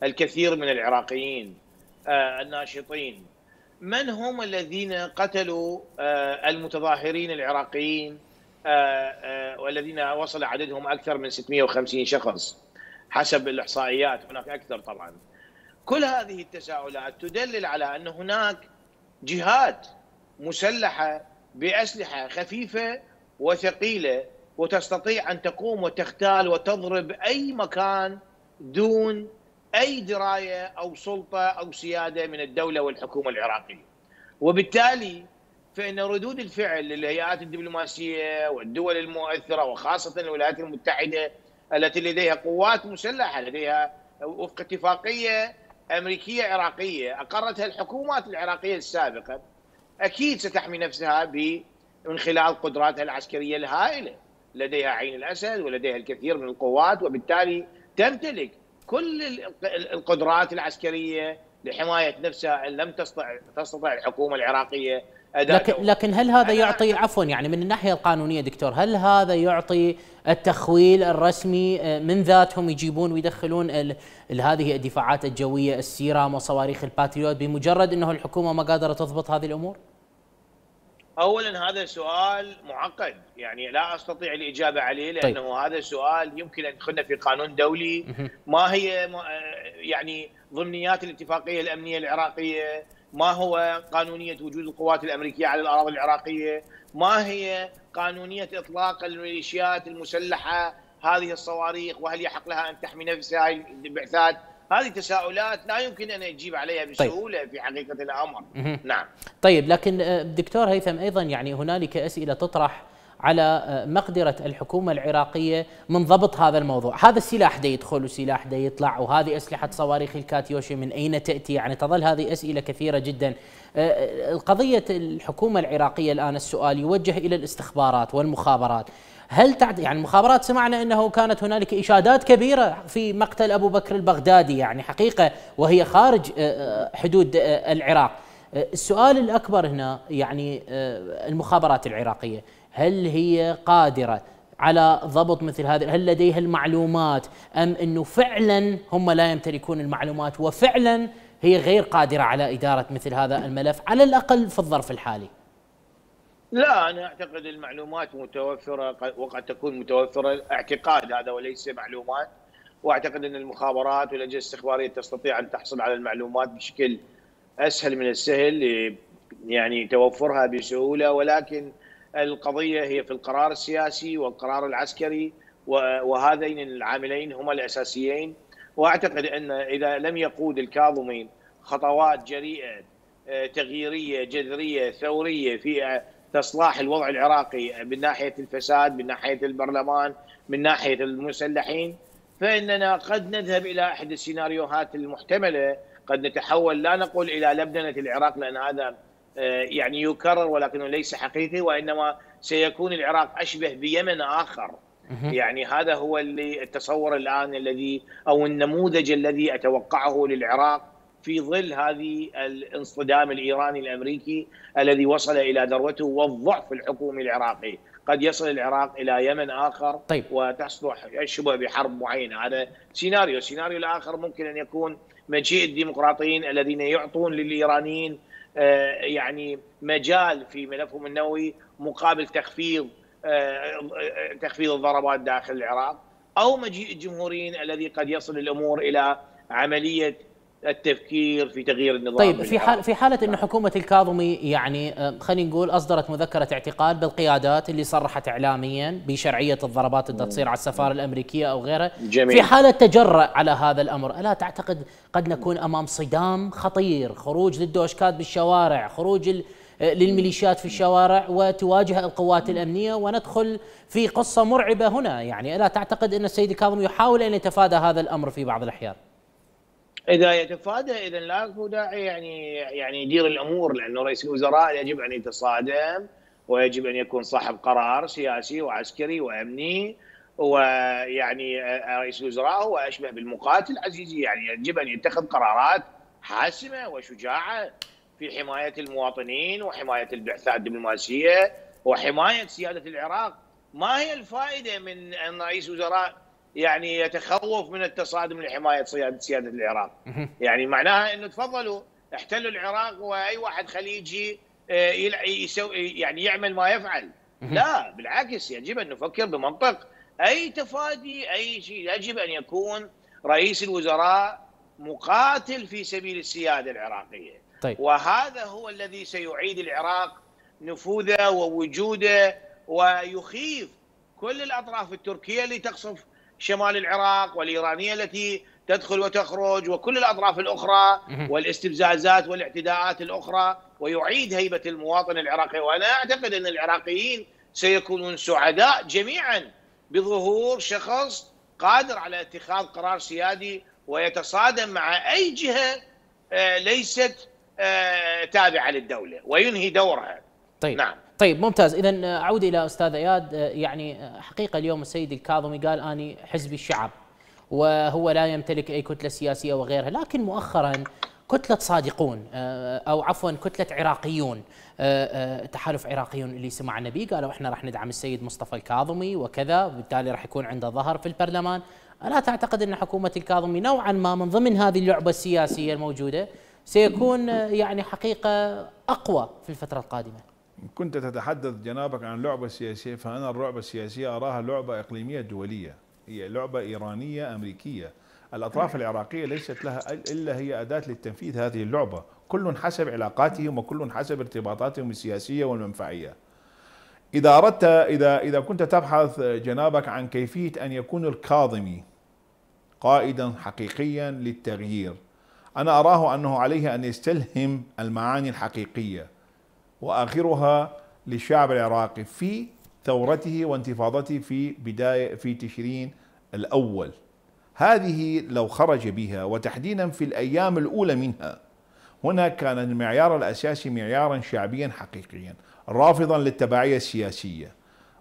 الكثير من العراقيين آه، الناشطين من هم الذين قتلوا آه، المتظاهرين العراقيين آه، والذين وصل عددهم اكثر من 650 شخص حسب الاحصائيات هناك اكثر طبعا كل هذه التساؤلات تدلل على ان هناك جهات مسلحه باسلحه خفيفه وثقيله وتستطيع ان تقوم وتختال وتضرب اي مكان دون اي درايه او سلطه او سياده من الدوله والحكومه العراقيه. وبالتالي فان ردود الفعل للهيئات الدبلوماسيه والدول المؤثره وخاصه الولايات المتحده التي لديها قوات مسلحه لديها وفق اتفاقيه امريكيه عراقيه اقرتها الحكومات العراقيه السابقه اكيد ستحمي نفسها ب من خلال قدراتها العسكريه الهائله لديها عين الاسد ولديها الكثير من القوات وبالتالي تمتلك كل القدرات العسكريه لحمايه نفسها ان لم تستطع تستطع الحكومه العراقيه أداء لكن لكن هل هذا يعطي عفوا يعني من الناحيه القانونيه دكتور هل هذا يعطي التخويل الرسمي آه، من ذاتهم يجيبون ويدخلون هذه الدفاعات الجويه السيرام وصواريخ الباتريوت بمجرد انه الحكومه ما قادره تضبط هذه الامور؟ اولا هذا سؤال معقد يعني لا استطيع الاجابه عليه طيب. لانه طيب. هذا سؤال يمكن ان يدخلنا في قانون دولي ما هي آه، يعني ضمنيات الاتفاقيه الامنيه العراقيه ما هو قانونيه وجود القوات الامريكيه على الاراضي العراقيه ما هي قانونيه اطلاق الميليشيات المسلحه هذه الصواريخ وهل يحق لها ان تحمي نفسها البعثات هذه تساؤلات لا يمكن ان يجيب عليها طيب. بسهوله طيب. في حقيقه الامر نعم طيب لكن آه، دكتور هيثم ايضا يعني هنالك اسئله تطرح على آه، مقدرة الحكومة العراقية من ضبط هذا الموضوع هذا السلاح دا يدخل وسلاح دا يطلع وهذه أسلحة صواريخ الكاتيوشي من أين تأتي يعني تظل هذه أسئلة كثيرة جدا القضية آه، آه، الحكومة العراقية الآن السؤال يوجه إلى الاستخبارات والمخابرات هل تعد يعني المخابرات سمعنا انه كانت هنالك اشادات كبيره في مقتل ابو بكر البغدادي يعني حقيقه وهي خارج حدود العراق السؤال الاكبر هنا يعني المخابرات العراقيه هل هي قادرة على ضبط مثل هذا هل لديها المعلومات أم أنه فعلا هم لا يمتلكون المعلومات وفعلا هي غير قادرة على إدارة مثل هذا الملف على الأقل في الظرف الحالي لا أنا أعتقد المعلومات متوفرة وقد تكون متوفرة اعتقاد هذا وليس معلومات واعتقد ان المخابرات والاجهزه الاستخباريه تستطيع ان تحصل على المعلومات بشكل اسهل من السهل يعني توفرها بسهوله ولكن القضيه هي في القرار السياسي والقرار العسكري وهذين العاملين هما الاساسيين واعتقد ان اذا لم يقود الكاظمي خطوات جريئه آه، تغييريه جذريه ثوريه في آه، تصلاح الوضع العراقي آه، من ناحيه الفساد من ناحيه البرلمان من ناحيه المسلحين فاننا قد نذهب الى احد السيناريوهات المحتمله قد نتحول لا نقول الى لبنه العراق لان هذا آه، يعني يكرر ولكنه ليس حقيقي وانما سيكون العراق اشبه بيمن اخر يعني هذا هو اللي التصور الان الذي او النموذج الذي اتوقعه للعراق في ظل هذه الانصدام الايراني الامريكي الذي وصل الى ذروته والضعف الحكومي العراقي، قد يصل العراق الى يمن اخر طيب. وتصلح شبه بحرب معينه، هذا سيناريو، السيناريو الاخر ممكن ان يكون مجيء الديمقراطيين الذين يعطون للايرانيين آه، يعني مجال في ملفهم النووي مقابل تخفيض آه، آه، تخفيض الضربات داخل العراق او مجيء الجمهوريين الذي قد يصل الامور الى عمليه التفكير في تغيير النظام طيب في حال في حاله ان نعم. حكومه الكاظمي يعني آه، خلينا نقول اصدرت مذكره اعتقال بالقيادات اللي صرحت اعلاميا بشرعيه الضربات اللي تصير على السفاره الامريكيه او غيرها جميل. في حاله تجرأ على هذا الامر الا تعتقد قد نكون امام صدام خطير خروج للدوشكات بالشوارع خروج آه، للميليشيات في الشوارع وتواجه القوات الامنيه وندخل في قصه مرعبه هنا يعني الا تعتقد ان السيد الكاظمي يحاول ان يتفادى هذا الامر في بعض الاحيان اذا يتفادى اذا لا داعي يعني يعني يدير الامور لانه رئيس الوزراء يجب ان يتصادم ويجب ان يكون صاحب قرار سياسي وعسكري وامني ويعني آه، آه، رئيس الوزراء هو اشبه بالمقاتل عزيزي يعني يجب ان يتخذ قرارات حاسمه وشجاعه في حمايه المواطنين وحمايه البعثات الدبلوماسيه وحمايه سياده العراق ما هي الفائده من ان رئيس وزراء يعني يتخوف من التصادم لحمايه سياده سياده العراق يعني معناها انه تفضلوا احتلوا العراق واي واحد خليجي آه، يسوي يعني يعمل ما يفعل لا بالعكس يجب ان نفكر بمنطق اي تفادي اي شيء يجب ان يكون رئيس الوزراء مقاتل في سبيل السياده العراقيه طيب. وهذا هو الذي سيعيد العراق نفوذه ووجوده ويخيف كل الاطراف التركيه اللي تقصف شمال العراق والإيرانية التي تدخل وتخرج وكل الأطراف الأخرى والاستفزازات والاعتداءات الأخرى ويعيد هيبة المواطن العراقي وأنا أعتقد أن العراقيين سيكونون سعداء جميعا بظهور شخص قادر على اتخاذ قرار سيادي ويتصادم مع أي جهة آه، ليست آه، تابعة للدولة وينهي دورها طيب نعم طيب ممتاز اذا آه، اعود الى استاذ اياد آه، يعني آه، حقيقه اليوم السيد الكاظمي قال اني حزب الشعب وهو لا يمتلك اي كتله سياسيه وغيرها لكن مؤخرا كتلة صادقون أو عفوا كتلة عراقيون تحالف عراقيون اللي سمعنا به قالوا احنا راح ندعم السيد مصطفى الكاظمي وكذا وبالتالي راح يكون عنده ظهر في البرلمان ألا تعتقد أن حكومة الكاظمي نوعا ما من ضمن هذه اللعبة السياسية الموجودة سيكون يعني حقيقة أقوى في الفترة القادمة إن كنت تتحدث جنابك عن لعبة سياسية فأنا اللعبة السياسية أراها لعبة إقليمية دولية هي لعبة إيرانية أمريكية الأطراف العراقية ليست لها إلا هي أداة للتنفيذ هذه اللعبة كل حسب علاقاتهم وكل حسب ارتباطاتهم السياسية والمنفعية إذا أردت إذا إذا كنت تبحث جنابك عن كيفية أن يكون الكاظمي قائدا حقيقيا للتغيير أنا أراه أنه عليه أن يستلهم المعاني الحقيقية واخرها للشعب العراقي في ثورته وانتفاضته في بدايه في تشرين الاول. هذه لو خرج بها وتحديدا في الايام الاولى منها هنا كان المعيار الاساسي معيارا شعبيا حقيقيا، رافضا للتبعيه السياسيه.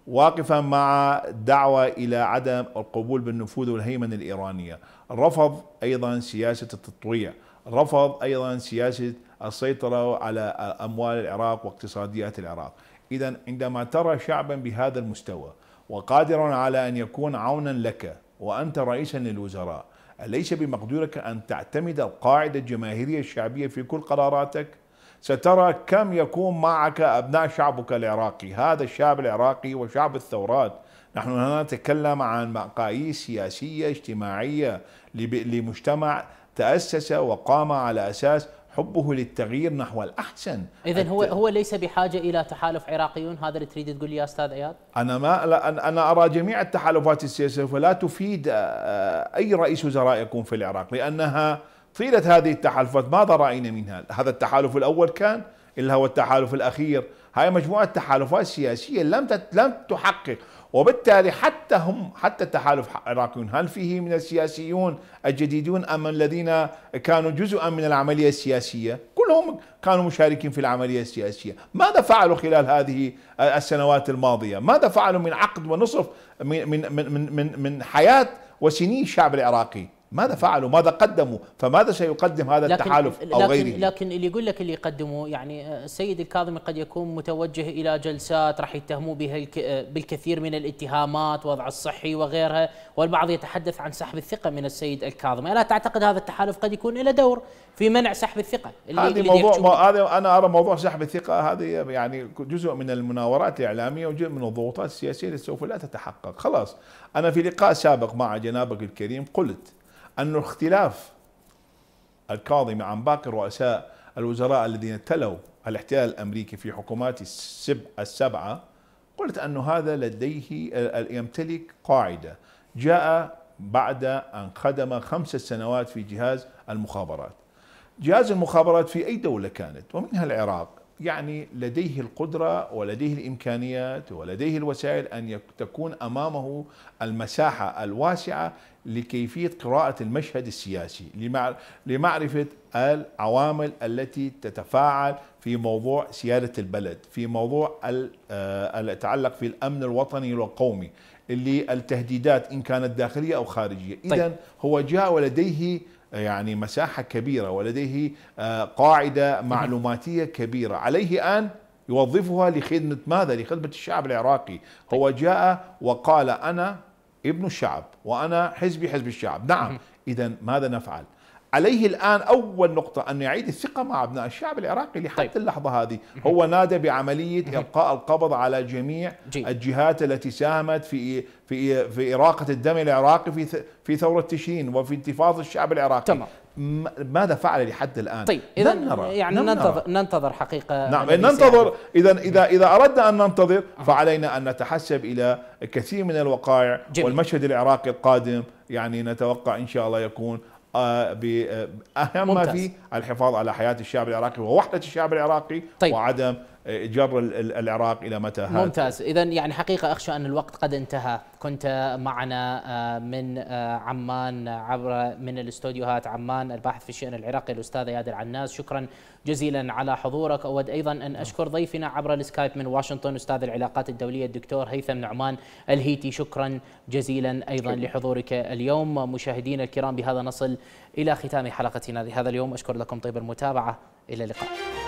واقفا مع دعوة إلى عدم القبول بالنفوذ والهيمنة الإيرانية رفض أيضا سياسة التطويع رفض أيضا سياسة السيطرة على أموال العراق واقتصاديات العراق إذا عندما ترى شعبا بهذا المستوى وقادرا على أن يكون عونا لك وأنت رئيسا للوزراء أليس بمقدورك أن تعتمد القاعدة الجماهيرية الشعبية في كل قراراتك؟ سترى كم يكون معك أبناء شعبك العراقي هذا الشعب العراقي وشعب الثورات نحن هنا نتكلم عن مقاييس سياسية اجتماعية لمجتمع تأسس وقام على أساس حبه للتغيير نحو الأحسن إذا هو هو ليس بحاجة إلى تحالف عراقيون هذا اللي تريد تقول لي يا أستاذ عياد أنا ما لا أنا أرى جميع التحالفات السياسية فلا تفيد آه، آه، أي رئيس وزراء يكون في العراق لأنها طيلة هذه التحالفات ماذا رأينا منها هذا التحالف الأول كان إلا هو التحالف الأخير هاي مجموعه تحالفات سياسيه لم لم تحقق وبالتالي حتى هم حتى التحالف العراقيون هل فيه من السياسيون الجديدون ام الذين كانوا جزءا من العمليه السياسيه؟ كلهم كانوا مشاركين في العمليه السياسيه، ماذا فعلوا خلال هذه السنوات الماضيه؟ ماذا فعلوا من عقد ونصف من من من من, من حياه وسنين الشعب العراقي؟ ماذا فعلوا ماذا قدموا فماذا سيقدم هذا التحالف لكن أو لكن غيره لكن اللي يقول لك اللي يقدموا يعني آه، السيد الكاظمي قد يكون متوجه إلى جلسات راح يتهموا بها آه، بالكثير من الاتهامات وضع الصحي وغيرها والبعض يتحدث عن سحب الثقة من السيد الكاظمي ألا تعتقد هذا التحالف قد يكون له دور في منع سحب الثقة اللي هذه اللي موضوع هذا أنا أرى موضوع سحب الثقة هذه يعني جزء من المناورات الإعلامية وجزء من الضغوطات السياسية اللي سوف لا تتحقق خلاص أنا في لقاء سابق مع جنابك الكريم قلت أن اختلاف القاضي مع باقي رؤساء الوزراء الذين تلوا الاحتلال الأمريكي في حكومات السبعة قلت أن هذا لديه يمتلك قاعدة جاء بعد أن خدم خمس سنوات في جهاز المخابرات جهاز المخابرات في أي دولة كانت ومنها العراق يعني لديه القدرة ولديه الإمكانيات ولديه الوسائل أن تكون أمامه المساحة الواسعة لكيفية قراءة المشهد السياسي لمعرفة العوامل التي تتفاعل في موضوع سيادة البلد في موضوع يتعلق آه، في الأمن الوطني والقومي اللي التهديدات إن كانت داخلية أو خارجية طيب. إذا هو جاء ولديه آه، يعني مساحة كبيرة ولديه آه، قاعدة معلوماتية كبيرة عليه أن يوظفها لخدمة ماذا؟ لخدمة الشعب العراقي هو جاء وقال أنا ابن الشعب وأنا حزبي حزب الشعب نعم إذا ماذا نفعل عليه الآن أول نقطة أن يعيد الثقة مع أبناء الشعب العراقي لحتى طيب. اللحظة هذه هو نادى بعملية إلقاء القبض على جميع جي. الجهات التي ساهمت في في في إراقة الدم العراقي في في ثورة تشرين وفي انتفاض الشعب العراقي تمام ماذا فعل لحد الان؟ طيب اذا يعني ننتظر ننتظر, ننتظر حقيقه نعم ننتظر اذا اذا اذا اردنا ان ننتظر فعلينا ان نتحسب الى كثير من الوقائع جميل. والمشهد العراقي القادم يعني نتوقع ان شاء الله يكون آه، باهم آه، ما فيه الحفاظ على حياه الشعب العراقي ووحده الشعب العراقي طيب. وعدم جر العراق الى متى هذا ممتاز اذا يعني حقيقه اخشى ان الوقت قد انتهى كنت معنا آه، من آه، عمان عبر من الاستوديوهات عمان الباحث في الشان العراقي الاستاذ اياد العناز شكرا جزيلا على حضورك اود ايضا ان نعم. اشكر ضيفنا عبر السكايب من واشنطن استاذ العلاقات الدوليه الدكتور هيثم نعمان الهيتي شكرا جزيلا ايضا شكرا. لحضورك اليوم مشاهدينا الكرام بهذا نصل الى ختام حلقتنا لهذا اليوم اشكر لكم طيب المتابعه الى اللقاء